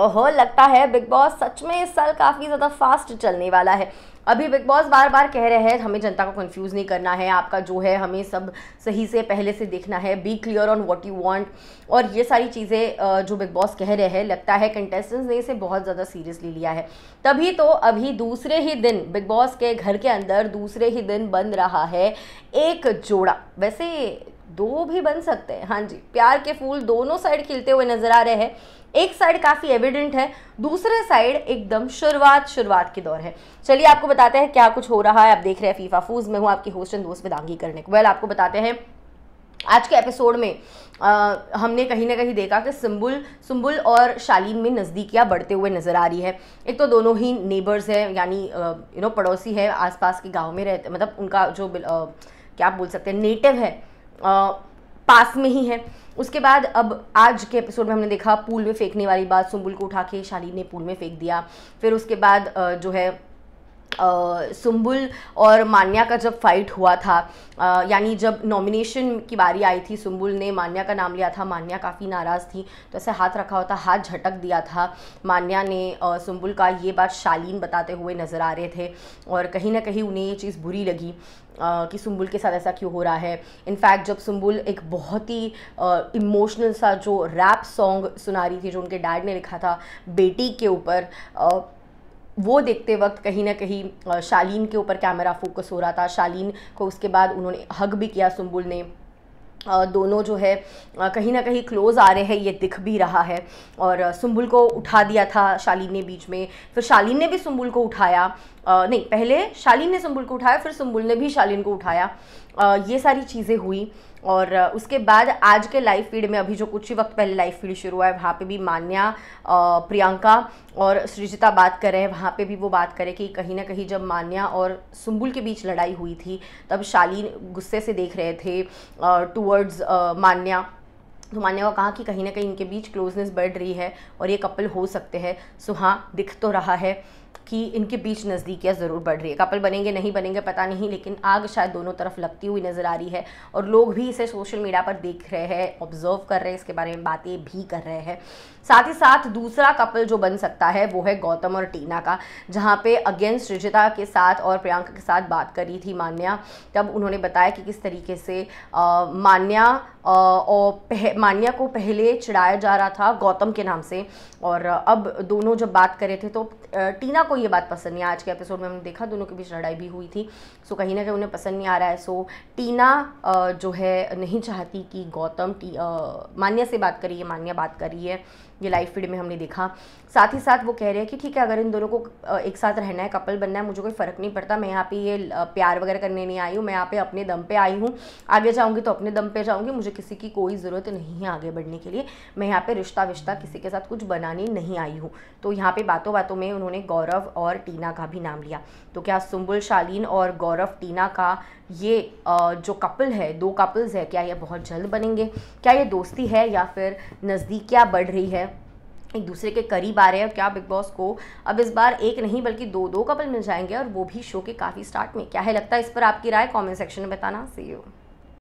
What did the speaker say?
ओहो लगता है बिग बॉस सच में इस साल काफ़ी ज़्यादा फास्ट चलने वाला है अभी बिग बॉस बार बार कह रहे हैं हमें जनता को कंफ्यूज नहीं करना है आपका जो है हमें सब सही से पहले से देखना है be clear on what you want और ये सारी चीज़ें जो बिग बॉस कह रहे हैं लगता है कंटेस्टेंट्स ने इसे बहुत ज़्यादा सीरियसली लिया है तभी तो अभी दूसरे ही दिन बिग बॉस के घर के अंदर दूसरे ही दिन बन रहा है एक जोड़ा वैसे दो भी बन सकते हैं हाँ जी प्यार के फूल दोनों साइड खिलते हुए नजर आ रहे हैं एक साइड काफ़ी एविडेंट है दूसरे साइड एकदम शुरुआत शुरुआत के दौर है चलिए आपको बताते हैं क्या कुछ हो रहा है आप देख रहे हैं फीफा फूज में हूँ आपकी होस्ट एंड दोस्त विदांगी करने को वेल आपको बताते हैं आज के एपिसोड में आ, हमने कहीं ना कहीं देखा कि सुम्बुल सुम्बुल और शालीम में नज़दीकियाँ बढ़ते हुए नज़र आ रही है एक तो दोनों ही नेबर्स हैं यानी यू नो पड़ोसी है आसपास के गांव में रहते मतलब उनका जो आ, क्या बोल सकते हैं नेटिव है पास में ही है उसके बाद अब आज के एपिसोड में हमने देखा पूल में फेंकने वाली बात सुम्बुल को उठा के शालीन ने पूल में फेंक दिया फिर उसके बाद जो है सुम्बुल और मान्या का जब फाइट हुआ था यानी जब नॉमिनेशन की बारी आई थी सुम्बुल ने मान्या का नाम लिया था मान्या काफ़ी नाराज़ थी तो ऐसे हाथ रखा होता हाथ झटक दिया था मान्या ने सुम्बुल का ये बात शालीन बताते हुए नज़र आ रहे थे और कहीं ना कहीं उन्हें ये चीज़ बुरी लगी कि सुम्बुल के साथ ऐसा क्यों हो रहा है इनफैक्ट जब सुम्बुल एक बहुत ही इमोशनल सा जो रैप सॉन्ग सुना रही थी जो उनके डैड ने लिखा था बेटी के ऊपर वो देखते वक्त कहीं ना कहीं शालीन के ऊपर कैमरा फोकस हो रहा था शालीन को उसके बाद उन्होंने हग भी किया सुम्बुल ने दोनों जो है कहीं ना कहीं क्लोज़ आ रहे हैं ये दिख भी रहा है और सुम्बुल को उठा दिया था शालीन ने बीच में फिर शालीन ने भी सुम्बुल को उठाया नहीं पहले शालीन ने सुम्बुल को उठाया फिर सुम्बुल ने भी शालीन को उठाया ये सारी चीज़ें हुई और उसके बाद आज के लाइव फीड में अभी जो कुछ ही वक्त पहले लाइव फीड शुरू हुआ है वहाँ पे भी मान्या प्रियंका और सृजिता बात कर रहे हैं वहाँ पे भी वो बात करें कि कहीं ना कहीं जब मान्या और सुम्बुल के बीच लड़ाई हुई थी तब शालीन गुस्से से देख रहे थे टूवर्ड्स मान्या तो मान्या को कहा कि कहीं ना कहीं इनके बीच क्लोजनेस बढ़ रही है और ये कपल हो सकते हैं सो हाँ दिख तो रहा है कि इनके बीच नज़दीकियाँ ज़रूर बढ़ रही है कपल बनेंगे नहीं बनेंगे पता नहीं लेकिन आग शायद दोनों तरफ लगती हुई नज़र आ रही है और लोग भी इसे सोशल मीडिया पर देख रहे हैं ऑब्जर्व कर रहे हैं इसके बारे में बातें भी कर रहे हैं साथ ही साथ दूसरा कपल जो बन सकता है वो है गौतम और टीना का जहाँ पे अगेंस्ट रिजिता के साथ और प्रियंका के साथ बात करी थी मान्या तब उन्होंने बताया कि किस तरीके से मान्या और पह, मान्या को पहले चिढ़ाया जा रहा था गौतम के नाम से और अब दोनों जब बात कर रहे थे तो टीना को ये बात पसंद नहीं आज के एपिसोड में हमने देखा दोनों के बीच लड़ाई भी हुई थी सो कहीं ना कहीं उन्हें पसंद नहीं आ रहा है सो टीना जो है नहीं चाहती कि गौतम टी मान्या से बात करिए मान्या बात करिए ये लाइव फीड में हमने देखा साथ ही साथ वो कह रहे हैं कि ठीक है अगर इन दोनों को एक साथ रहना है कपल बनना है मुझे कोई फ़र्क नहीं पड़ता मैं यहाँ पे ये प्यार वगैरह करने नहीं आई हूँ मैं यहाँ पे अपने दम पे आई हूँ आगे जाऊँगी तो अपने दम पे जाऊँगी मुझे किसी की कोई ज़रूरत नहीं है आगे बढ़ने के लिए मैं यहाँ पे रिश्ता विश्ता किसी के साथ कुछ बनाने नहीं आई हूँ तो यहाँ पर बातों बातों में उन्होंने गौरव और टीना का भी नाम लिया तो क्या सुम्बुल शालीन और गौरव टीना का ये जो कपल है दो कपल्स है क्या ये बहुत जल्द बनेंगे क्या ये दोस्ती है या फिर नज़दीकियाँ बढ़ रही है एक दूसरे के करीब आ रहे हैं क्या बिग बॉस को अब इस बार एक नहीं बल्कि दो दो कपल मिल जाएंगे और वो भी शो के काफ़ी स्टार्ट में क्या है लगता है इस पर आपकी राय कमेंट सेक्शन में बताना सही हो